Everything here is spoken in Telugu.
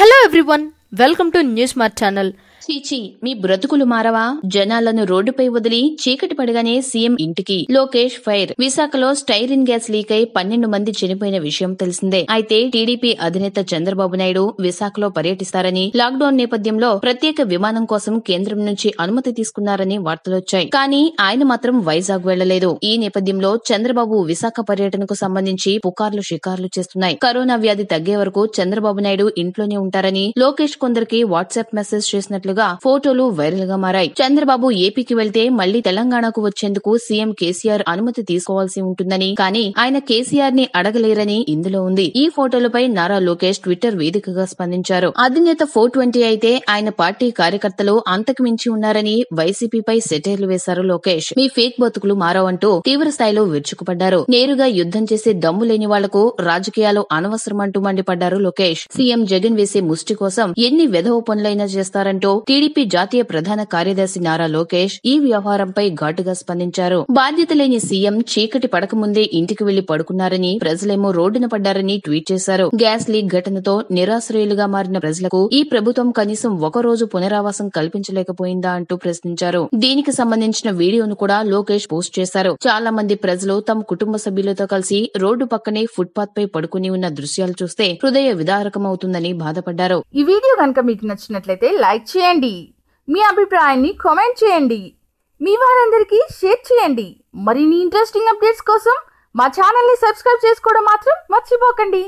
Hello everyone, welcome to Newsmart channel. చీచీ మీ బ్రతుకులు మారవా జనాలను రోడ్డుపై వదిలి చీకటి పడగానే సీఎం ఇంటికి లోకేష్ ఫైర్ విశాఖలో స్టైరిన్ గ్యాస్ లీక్ అయి పన్నెండు మంది చనిపోయిన విషయం తెలిసిందే అయితే టీడీపీ అధినేత చంద్రబాబు నాయుడు విశాఖలో పర్యటిస్తారని లాక్ డౌన్ నేపథ్యంలో ప్రత్యేక విమానం కోసం కేంద్రం నుంచి అనుమతి తీసుకున్నారని వార్తలొచ్చాయి కానీ ఆయన మాత్రం వైజాగ్ వెళ్లలేదు ఈ నేపథ్యంలో చంద్రబాబు విశాఖ పర్యటనకు సంబంధించి పుకార్లు షికార్లు చేస్తున్నాయి కరోనా వ్యాధి తగ్గే వరకు చంద్రబాబు నాయుడు ఇంట్లోనే ఉంటారని లోకేష్ కొందరికి వాట్సాప్ మెసేజ్ చేసినట్లు చేసినట్లుగా ఫోటోలు వైరల్ గా మారాయి చంద్రబాబు ఏపీకి వెళ్తే మళ్లీ తెలంగాణకు వచ్చేందుకు సీఎం కేసీఆర్ అనుమతి తీసుకోవాల్సి ఉంటుందని కానీ ఆయన కేసీఆర్ ని అడగలేరని ఇందులో ఉంది ఈ ఫోటోలపై నారా లోకేష్ ట్విట్టర్ వేదికగా స్పందించారు అధినేత ఫోర్ ట్వంటీ అయితే ఆయన పార్టీ కార్యకర్తలు అంతకు మించి ఉన్నారని వైసీపీపై సెటైర్లు వేశారు లోకేష్ మీ ఫేక్ బతుకులు మారవంటూ తీవ్ర స్థాయిలో విరుచుకుపడ్డారు నేరుగా యుద్దం చేసే దమ్ము లేని వాళ్లకు రాజకీయాలు అనవసరమంటూ మండిపడ్డారు లోకేష్ సీఎం జగన్ వేసే ముష్టి కోసం ఎన్ని వెధవ పనులైనా చేస్తారంటూ టీడీపీ జాతీయ ప్రధాన కార్యదర్శి నారా లోకేష్ ఈ వ్యవహారంపై ఘాటుగా స్పందించారు బాధ్యత లేని సీఎం చీకటి పడకముందే ఇంటికి వెళ్లి పడుకున్నారని ప్రజలేమో రోడ్డున పడ్డారని ట్వీట్ చేశారు గ్యాస్ లీక్ ఘటనతో నిరాశ్రయులుగా మారిన ప్రజలకు ఈ ప్రభుత్వం కనీసం ఒక రోజు పునరావాసం కల్పించలేకపోయిందా అంటూ ప్రశ్నించారు దీనికి సంబంధించిన వీడియోను కూడా లోకేష్ పోస్ట్ చేశారు చాలా మంది ప్రజలు తమ కుటుంబ సభ్యులతో కలిసి రోడ్డు పక్కనే ఫుట్పాత్ పై పడుకుని ఉన్న దృశ్యాలు చూస్తే హృదయ విదారకమవుతుందని బాధపడ్డారు ఈ వీడియో కనుక మీకు నచ్చినట్లయితే లైక్ చేయండి చేయండి మీ అభిప్రాయాన్ని కామెంట్ చేయండి మీ వారందరికీ షేర్ చేయండి మరిన్ని ఇంట్రెస్టింగ్ అప్డేట్స్ కోసం మా ఛానల్ని సబ్స్క్రైబ్ చేసుకోవడం మాత్రం మర్చిపోకండి